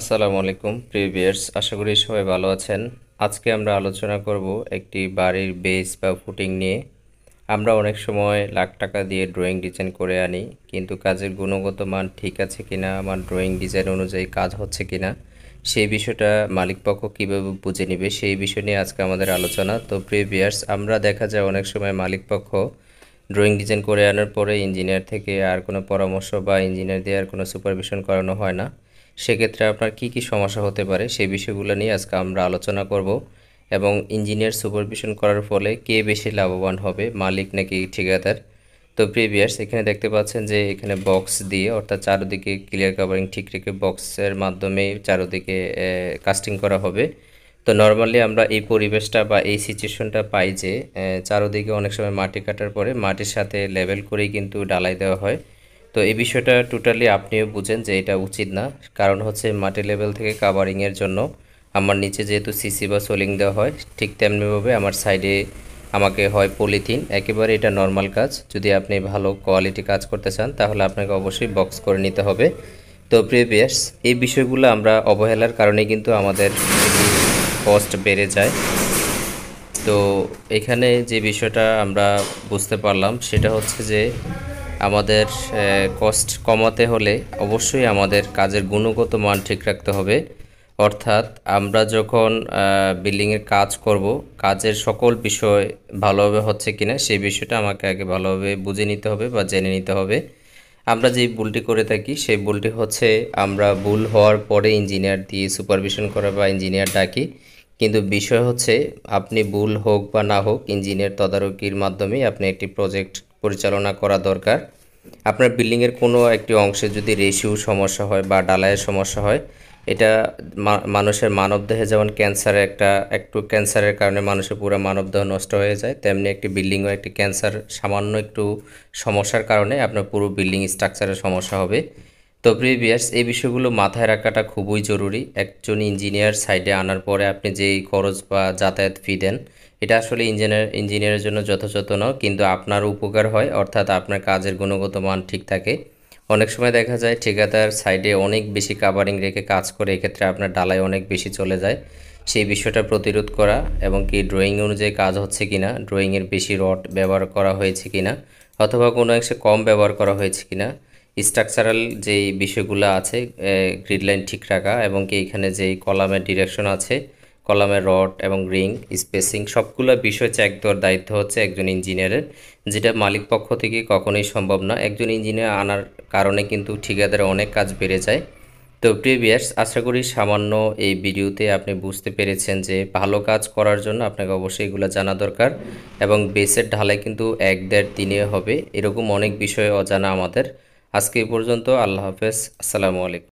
আসসালামু আলাইকুম প্রিয় ভিউয়ার্স আশা করি সবাই ভালো আছেন আজকে আমরা আলোচনা করব একটি বাড়ির বেস বা ফুটিং নিয়ে আমরা অনেক সময় লাখ টাকা দিয়ে ড্রয়িং ডিজাইন করে আনি কিন্তু কাজের গুণগত মান ঠিক আছে কিনা আমার ড্রয়িং ডিজাইন অনুযায়ী কাজ হচ্ছে কিনা সেই বিষয়টা মালিকপক্ষ কীভাবে বুঝে নেবে সেই বিষয় নিয়ে আজকে আমাদের আলোচনা তো প্রিয় ভিউয়ার্স আমরা দেখা যায় অনেক সময় মালিকপক্ষ ড্রয়িং ডিজাইন করে আনার পরে ইঞ্জিনিয়ার থেকে আর কোনো পরামর্শ বা ইঞ্জিনিয়ার দিয়ে আর কোনো সুপারভিশন করানো হয় না সেক্ষেত্রে আপনার কি কি সমস্যা হতে পারে সেই বিষয়গুলো নিয়ে আজকে আমরা আলোচনা করব এবং ইঞ্জিনিয়ার সুপারভিশন করার ফলে কে বেশি লাভবান হবে মালিক নাকি ঠিকাদার তো প্রিভিয়াস এখানে দেখতে পাচ্ছেন যে এখানে বক্স দিয়ে অর্থাৎ চারোদিকে ক্লিয়ার কাভারিং ঠিক রেখে বক্সের মাধ্যমে চারোদিকে কাস্টিং করা হবে তো নর্মালি আমরা এই পরিবেশটা বা এই সিচুয়েশনটা পাই যে চারোদিকে অনেক সময় মাটি কাটার পরে মাটির সাথে লেভেল করেই কিন্তু ডালাই দেওয়া হয় তো এই বিষয়টা টোটালি আপনিও বুঝেন যে এটা উচিত না কারণ হচ্ছে মাটি লেভেল থেকে কাভারিংয়ের জন্য আমার নিচে যেহেতু সিসি বা সোলিং দেওয়া হয় ঠিক তেমনিভাবে আমার সাইডে আমাকে হয় পলিথিন একেবারে এটা নর্মাল কাজ যদি আপনি ভালো কোয়ালিটি কাজ করতে চান তাহলে আপনাকে অবশ্যই বক্স করে নিতে হবে তো প্রিভিয়াস এই বিষয়গুলো আমরা অবহেলার কারণে কিন্তু আমাদের কস্ট বেড়ে যায় তো এখানে যে বিষয়টা আমরা বুঝতে পারলাম সেটা হচ্ছে যে আমাদের কস্ট কমাতে হলে অবশ্যই আমাদের কাজের গুণগত মান ঠিক রাখতে হবে অর্থাৎ আমরা যখন বিল্ডিংয়ের কাজ করব কাজের সকল বিষয় ভালোভাবে হচ্ছে কিনা সেই বিষয়টা আমাকে আগে ভালোভাবে বুঝে নিতে হবে বা জেনে নিতে হবে আমরা যেই ভুলটি করে থাকি সেই ভুলটি হচ্ছে আমরা ভুল হওয়ার পরে ইঞ্জিনিয়ার দিয়ে সুপারভিশন করা বা ইঞ্জিনিয়ার ডাকি কিন্তু বিষয় হচ্ছে আপনি ভুল হোক বা না হোক ইঞ্জিনিয়ার তদারকির মাধ্যমে আপনি একটি প্রজেক্ট পরিচালনা করা দরকার আপনার বিল্ডিংয়ের কোনো একটি অংশে যদি রেশিও সমস্যা হয় বা ডালায়ের সমস্যা হয় এটা মানুষের মানবদেহে যেমন ক্যান্সারের একটা একটু ক্যান্সারের কারণে মানুষের পুরো মানবদেহ নষ্ট হয়ে যায় তেমনি একটি বিল্ডিংও একটি ক্যান্সার সামান্য একটু সমস্যার কারণে আপনার পুরো বিল্ডিং স্ট্রাকচারের সমস্যা হবে তো প্রিভিয়াস এই বিষয়গুলো মাথায় রাখাটা খুবই জরুরি একজন ইঞ্জিনিয়ার সাইডে আনার পরে আপনি যেই খরচ বা যাতায়াত ফি দেন এটা আসলে ইঞ্জিনিয়ার ইঞ্জিনিয়ারের জন্য যথাযথ নয় কিন্তু আপনার উপকার হয় অর্থাৎ আপনার কাজের গুণগত মান ঠিক থাকে অনেক সময় দেখা যায় ঠিকাদার সাইডে অনেক বেশি কাভারিং রেখে কাজ করে এক্ষেত্রে আপনার ডালায় অনেক বেশি চলে যায় সেই বিষয়টা প্রতিরোধ করা এবং কি ড্রয়িং অনুযায়ী কাজ হচ্ছে কি না ড্রয়িংয়ের বেশি রড ব্যবহার করা হয়েছে কিনা অথবা কোনো একসে কম ব্যবহার করা হয়েছে কিনা স্ট্রাকচারাল যেই বিষয়গুলো আছে গ্রিডলাইন লাইন ঠিক রাখা এবং কি এখানে যেই কলামের ডিরেকশন আছে কলামের রড এবং রিং স্পেসিং সবগুলো বিষয় চেক দেওয়ার দায়িত্ব হচ্ছে একজন ইঞ্জিনিয়ারের যেটা মালিক পক্ষ থেকে কখনোই সম্ভব না একজন ইঞ্জিনিয়ার আনার কারণে কিন্তু ঠিকাদারের অনেক কাজ বেড়ে যায় তো প্রিভিয়াস আশা করি সামান্য এই ভিডিওতে আপনি বুঝতে পেরেছেন যে ভালো কাজ করার জন্য আপনাকে অবশ্যই এগুলো জানা দরকার এবং বেসের ঢালাই কিন্তু এক দেড় দিনে হবে এরকম অনেক বিষয় অজানা আমাদের আজকে এই পর্যন্ত আল্লাহ হাফেজ আসসালামু আলাইকুম